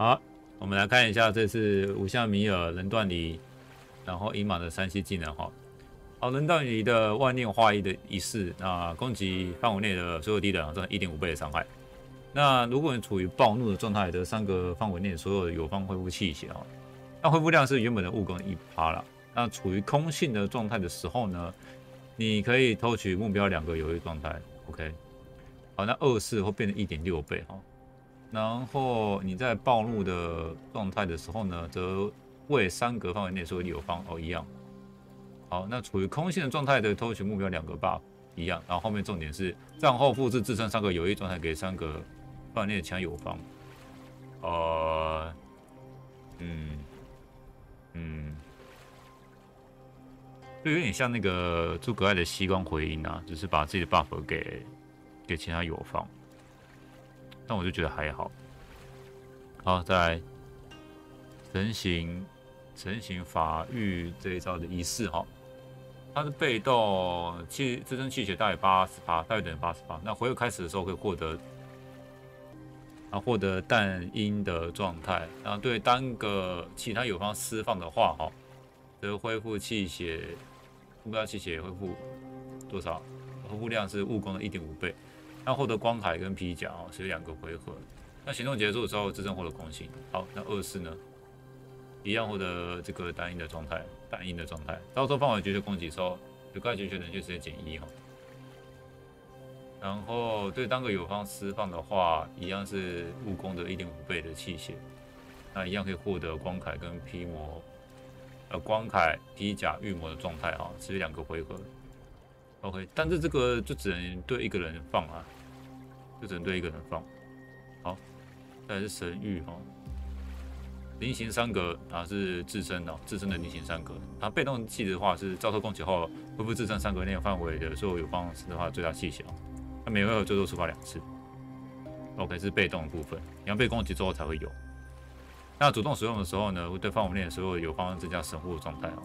好，我们来看一下这次五项米尔人断离，然后饮马的三系技能哈。好，轮到你的万念化一的一式，那攻击范围内的所有敌人造成一点五倍的伤害。那如果你处于暴怒的状态，的三个范围内所有的友方恢复气血啊，那恢复量是原本的物攻一趴了。那处于空性的状态的时候呢，你可以偷取目标两个犹豫状态。OK，好，那二式会变成一点六倍哈。然后你在暴露的状态的时候呢，则为三格范围内所有友方哦一样。好，那处于空心的状态的偷取目标两个 buff 一样。然后后面重点是战后复制自身三个有益状态给三格范围内的强友方。呃，嗯嗯，就有点像那个诸葛爱的吸光回音啊，只是把自己的 buff 给给其他友方。那我就觉得还好。好，再来，成型，成型法域这一招的仪式哈，它是被动气自身气血大约八十八，大约等于八十八。那回合开始的时候可以获得，啊获得淡音的状态，然后对单个其他友方释放的话哈，则恢复气血目标气血恢复多少？恢复量是物攻的一点五倍。那获得光铠跟披甲啊，是有两个回合。那行动结束之后，自身获得攻性。好，那二四呢？一样获得这个单音的状态，单音的状态。到时候放回绝绝攻击之后，就怪就绝能就直接减一哦。然后对单个友方释放的话，一样是物攻的一点五倍的气血。那一样可以获得光铠跟披魔，呃，光铠、披甲、御魔的状态啊，是有两个回合。OK，但是这个就只能对一个人放啊，就只能对一个人放。好，还是神域哦。菱形三格，啊是自身哦，自身的菱形三格。然后被动技的话是遭受攻击后恢复自身三格内范围的所有有方式的话最大气血哦。每回合最多触发两次。OK，是被动的部分，要被攻击之后才会有。那主动使用的时候呢，会对范围内的所有有方增加神护的状态哦。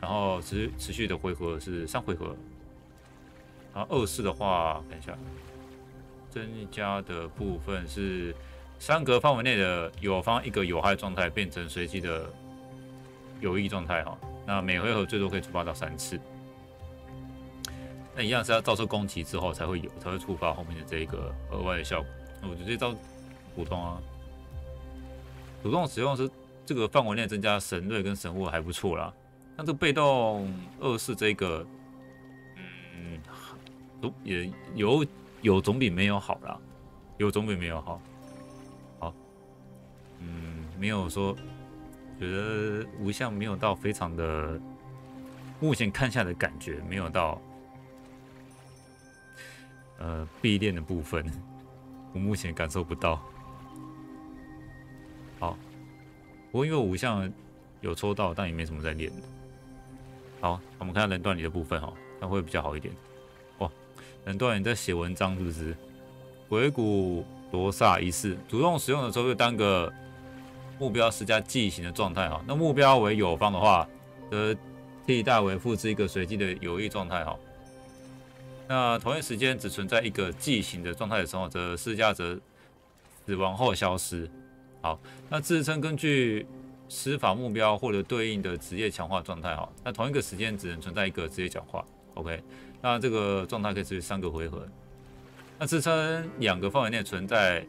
然后持持续的回合是三回合。然后二四的话，等一下，增加的部分是三格范围内的友方一个有害状态变成随机的有益状态哈。那每回合最多可以触发到三次。那一样是要遭受攻击之后才会有，才会触发后面的这个额外的效果。我觉得到主动啊，主动使用是这个范围内增加神锐跟神物还不错啦。那这个被动二四这个，嗯。都也有有总比没有好啦，有总比没有好。好，嗯，没有说，觉得五相没有到非常的，目前看下的感觉没有到，呃，必练的部分，我目前感受不到。好，不过因为五项有抽到，但也没什么在练。好，我们看下轮断里的部分哈，那会比较好一点。很多人在写文章是不是？鬼谷罗刹仪式主动使用的时候，就当个目标施加剂型的状态哈。那目标为友方的话，则替代为复制一个随机的友益状态哈。那同一时间只存在一个剂型的状态的时候，则施加者死亡后消失。好，那自称根据施法目标获得对应的职业强化状态哈。那同一个时间只能存在一个职业强化。OK。那这个状态可以持续三个回合。那支撑两个范围内存在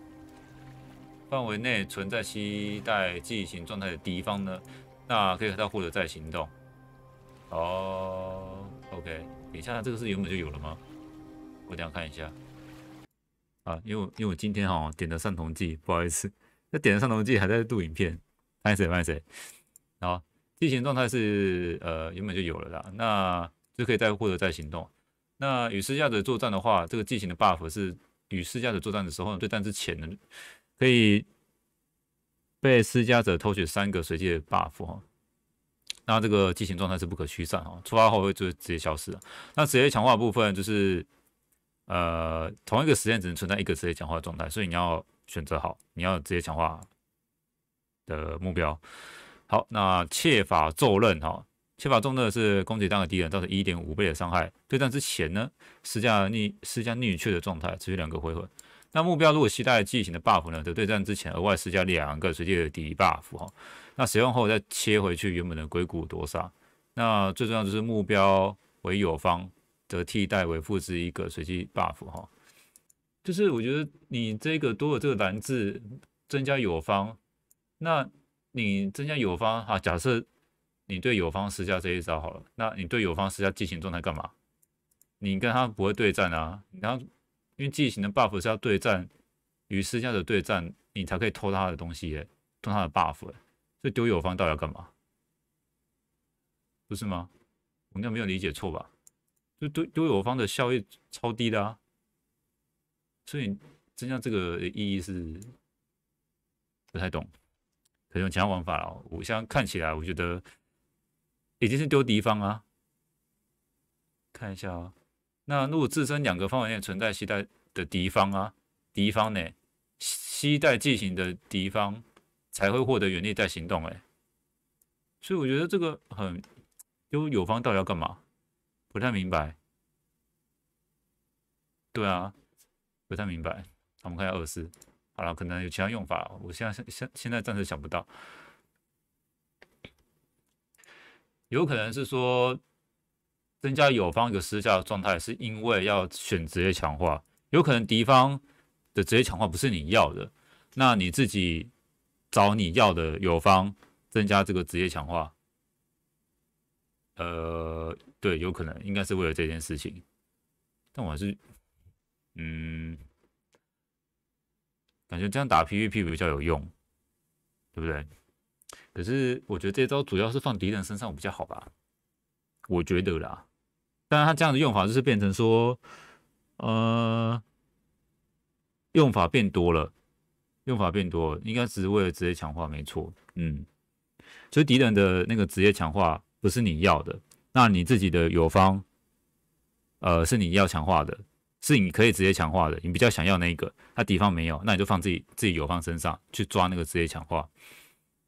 范围内存在期待进行状态的敌方呢？那可以他获得再行动。哦，OK，等一下这个是原本就有了吗？我等下看一下。啊，因为因为我今天哈点了上同济，不好意思，那点了上同济还在录影片，慢些慢些。好，地形状态是呃原本就有了啦，那就可以再获得再行动。那与施加者作战的话，这个技能的 buff 是与施加者作战的时候，对战之前呢，可以被施加者偷取三个随机的 buff 哈。那这个激情状态是不可驱散哈，触发后会就直接消失了。那职业强化部分就是，呃，同一个时间只能存在一个职业强化的状态，所以你要选择好你要职业强化的目标。好，那切法骤刃哈。切法中的是攻击当个敌人造成一点五倍的伤害。对战之前呢，施加逆施加逆羽的状态持续两个回合。那目标如果携带巨型的 buff 呢？在对战之前额外施加两个随机的敌 buff 哈。那使用后再切回去原本的鬼谷夺杀。那最重要就是目标为友方，则替代为复制一个随机 buff 哈。就是我觉得你这个多了这个蓝字增加友方，那你增加友方啊？假设。你对友方施加这一招好了，那你对友方施加寄情状态干嘛？你跟他不会对战啊，然后因为寄情的 buff 是要对战与施加的对战，你才可以偷他的东西，偷他的 buff，所以丢友方到底要干嘛？不是吗？我应该没有理解错吧？就丢丢友方的效益超低的啊，所以增加这个意义是不太懂，可能其他玩法了。我在看起来，我觉得。已经是丢敌方啊，看一下啊。那如果自身两个方内存在携带的敌方啊，敌方呢，携带进行的敌方才会获得原力带行动哎。所以我觉得这个很，丢友方到底要干嘛？不太明白。对啊，不太明白。我们看下二四，好了，可能有其他用法，我现在现现现在暂时想不到。有可能是说增加友方一个施加的状态，是因为要选职业强化。有可能敌方的职业强化不是你要的，那你自己找你要的友方增加这个职业强化。呃，对，有可能应该是为了这件事情。但我还是，嗯，感觉这样打 PVP 比较有用，对不对？可是我觉得这招主要是放敌人身上比较好吧，我觉得啦。当然他这样的用法就是变成说，呃，用法变多了，用法变多，应该只是为了职业强化没错。嗯，所以敌人的那个职业强化不是你要的，那你自己的友方，呃，是你要强化的，是你可以直接强化的，你比较想要那个，他敌方没有，那你就放自己自己友方身上去抓那个职业强化。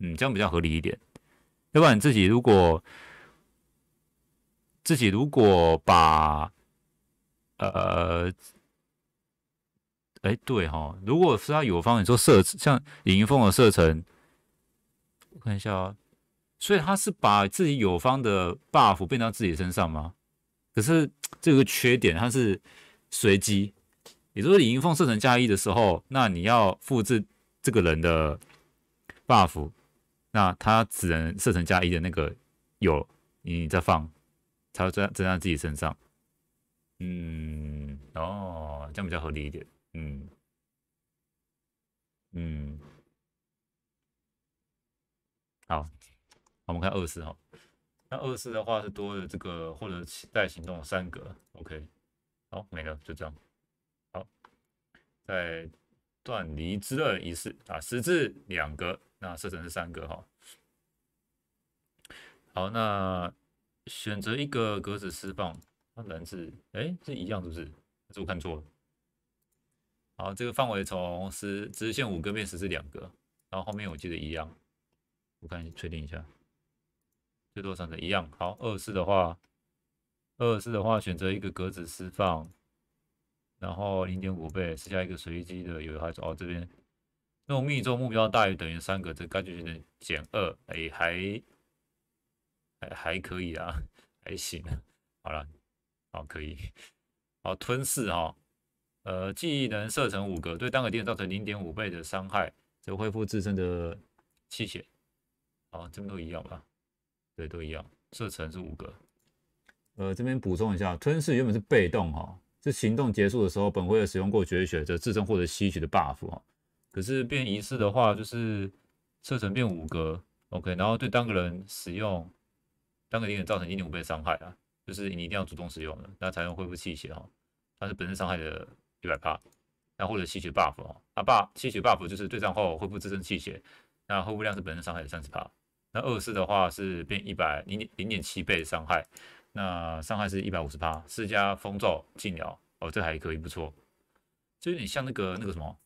嗯，这样比较合理一点。要不然自己如果自己如果把呃，哎，对哈，如果是他有方，你说射像李云峰的射程，我看一下啊。所以他是把自己有方的 buff 变到自己身上吗？可是这个缺点它是随机，也就是说李云峰射程加一的时候，那你要复制这个人的 buff。那他只能射程加一的那个有你再放，才会针针在自己身上，嗯，哦，这样比较合理一点，嗯嗯，好，我们看二四哈，那二四的话是多了这个或者带行动三格 o k 好，没了就这样，好，在断离之刃一式啊，十字两格。那设成是三个哈，好，那选择一个格子释放，那能字，哎，是一样是不是？是我看错了。好，这个范围从十直线五个变十是两个，然后后面我记得一样，我看确定一下，最多算的一样。好，二四的话，二四的话选择一个格子释放，然后零点五倍施加一个随机的，有一块哦这边。那我命中目标大于等于三个，这概率是减二，哎，还还还可以啊，还行。好了，好可以，好吞噬哈，呃，技能射程五格，对单个敌人造成零点五倍的伤害，这恢复自身的气血。好，这边都一样吧？对，都一样，射程是五格。呃，这边补充一下，吞噬原本是被动哈，这行动结束的时候，本回合使用过绝学，则自身获得吸取的 buff 哈。可是变一次的话，就是射程变五格，OK，然后对单个人使用，单个敌人造成一点五倍伤害啊，就是你一定要主动使用的。那才用恢复气血哈，它是本身伤害的一百帕，然后或者吸取 buff 哈，buff 吸取 buff 就是对战后恢复自身气血，那恢复量是本身伤害的三十帕。那二式的话是变一百零点零点七倍伤害，那伤害是一百五十帕，施加风罩禁疗哦，这还可以不错，就有点像那个那个什么。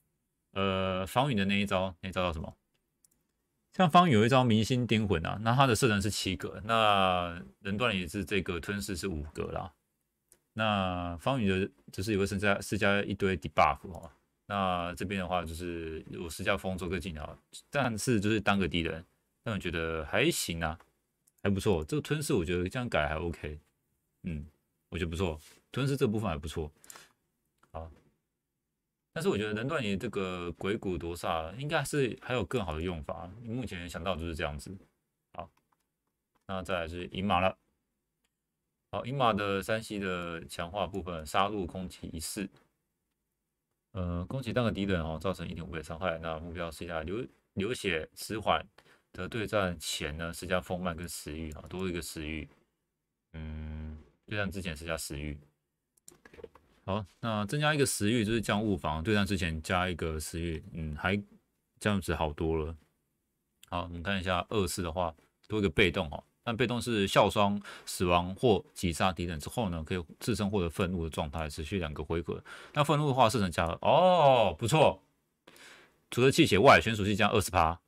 呃，方宇的那一招那一招叫什么？像方宇有一招明星钉魂啊，那他的射程是七格，那人段也是这个吞噬是五格啦。那方宇的只是有个身加施加一堆 debuff 哦，那这边的话就是我施加封做个技能，但是就是当个敌人，但我觉得还行啊，还不错。这个吞噬我觉得这样改还 OK，嗯，我觉得不错，吞噬这部分还不错。但是我觉得能断你这个鬼谷夺煞，应该是还有更好的用法。目前想到就是这样子。好，那再来是银马了。好，银马的三系的强化部分，杀戮攻击一试。呃，攻击单个敌人哦，造成一点五点伤害。那目标是下流流血迟缓的对战前呢，是加风慢跟食欲啊，多一个食欲。嗯，对战之前是加食欲。好，那增加一个食欲，就是将物防对战之前加一个食欲，嗯，还这样值好多了。好，我们看一下二次的话，多一个被动哦。但被动是笑双死亡或击杀敌人之后呢，可以自身获得愤怒的状态，持续两个回合。那愤怒的话是能加哦，不错。除了气血外，选属性加二十趴，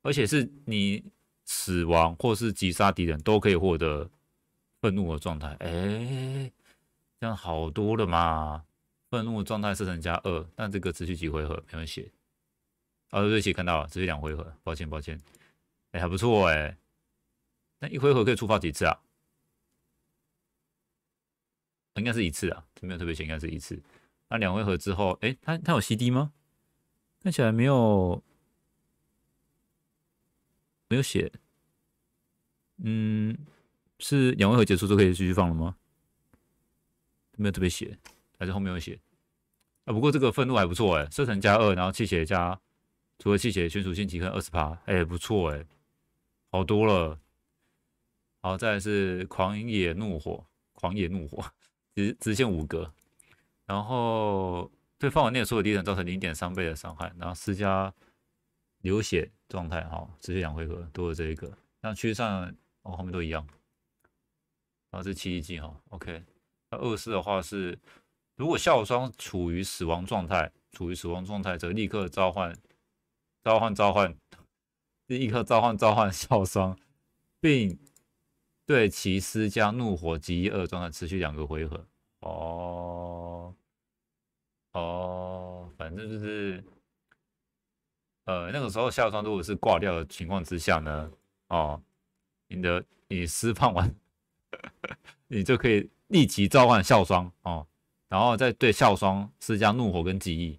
而且是你死亡或是击杀敌人都可以获得愤怒的状态，哎。这样好多了嘛？愤怒状态设成加二，但这个持续几回合没有写。哦，对瑞奇看到了，持续两回合。抱歉，抱歉。哎，还不错哎。那一回合可以触发几次啊？应该是一次啊，没有特别写，应该是一次。那两回合之后，哎，他他有 C D 吗？看起来没有，没有写。嗯，是两回合结束就可以继续放了吗？没有特别写，还是后面有写啊？不过这个愤怒还不错哎，射程加二，然后气血加，除了气血全属性提升二十趴，哎不错哎，好多了。好，再来是狂野怒火，狂野怒火直直线五格，然后对范围内所有敌人造成零点三倍的伤害，然后施加流血状态哈，直接两回合，都了这一个。那趋上哦后面都一样，然后这是奇迹哈，OK。二四的话是，如果笑双处于死亡状态，处于死亡状态，则立刻召唤召唤召唤，立刻召唤召唤笑双，并对其施加怒火及一二状态，持续两个回合。哦哦，反正就是，呃，那个时候笑双如果是挂掉的情况之下呢，哦，你的你释放完。你就可以立即召唤孝霜哦，然后再对孝霜施加怒火跟记忆，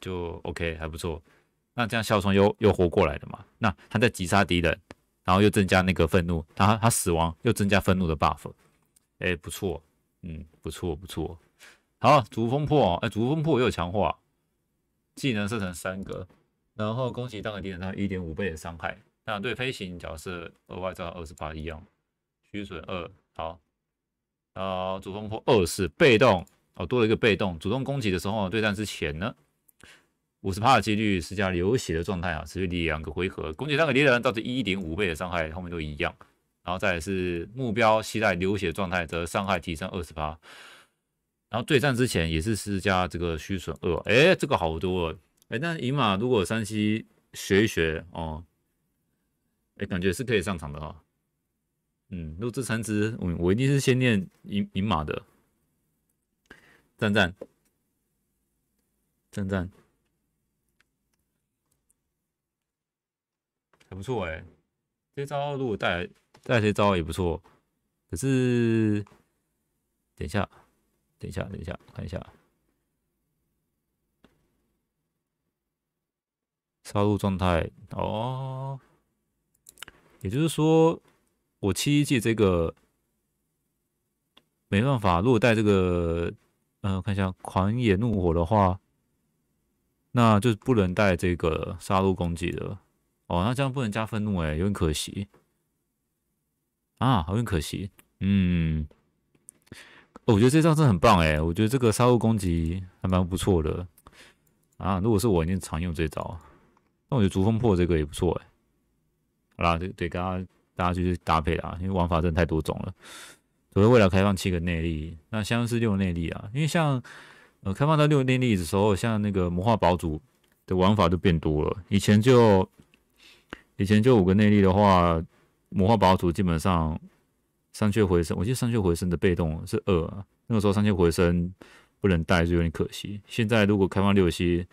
就 OK 还不错。那这样孝霜又又活过来了嘛？那他在击杀敌人，然后又增加那个愤怒，他他死亡又增加愤怒的 buff，哎不错，嗯不错不错。好，逐风破，哎逐风破又有强化，技能设成三个，然后攻击当个敌人他一点五倍的伤害。那对飞行角色额外造二十八一样。虚损二好，啊，主动破二是被动哦，多了一个被动。主动攻击的时候，对战之前呢，五十的几率施加流血的状态啊，持续两个回合。攻击三个敌人，导致一点五倍的伤害，后面都一样。然后再是目标携带流血状态，则伤害提升二十%。然后对战之前也是施加这个虚损二，哎，这个好多，哎，那银马如果山西学一学哦，哎，感觉是可以上场的哦。嗯，录这三只，我我一定是先念银银马的，赞赞，赞赞，还不错哎。这招如果带带这招也不错，可是，等一下，等一下，等一下，看一下，杀戮状态哦，也就是说。我七一季这个没办法，如果带这个，嗯，看一下狂野怒火的话，那就不能带这个杀戮攻击的哦。那这样不能加愤怒哎，有点可惜啊，有点可惜。嗯，我觉得这招是很棒哎，我觉得这个杀戮攻击还蛮不错的啊。如果是我一定常用这招，那我觉得逐风破这个也不错哎。好啦，对对，刚刚。大家继续搭配啦，因为玩法真的太多种了。所谓未来开放七个内力，那像是六内力啊，因为像呃开放到六内力的时候，像那个魔化宝主的玩法就变多了。以前就以前就五个内力的话，魔化宝主基本上三血回声，我记得三血回声的被动是二，那个时候三血回声不能带就有点可惜。现在如果开放六期。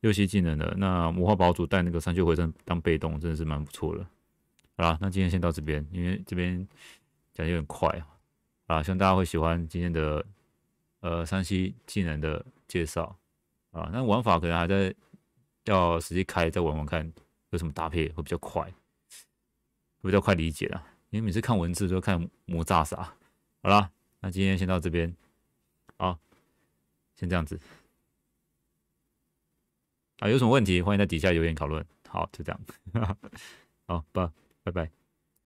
六七技能的，那魔化宝主带那个三血回声当被动，真的是蛮不错的。好啦，那今天先到这边，因为这边讲的有点快啊。啊，希望大家会喜欢今天的呃山西晋南的介绍啊。那玩法可能还在要实际开再玩玩看，有什么搭配会比较快，会比较快理解啦。因为每次看文字都看魔炸啥。好啦，那今天先到这边啊，先这样子啊。有什么问题欢迎在底下留言讨论。好，就这样。好，拜。Bye bye.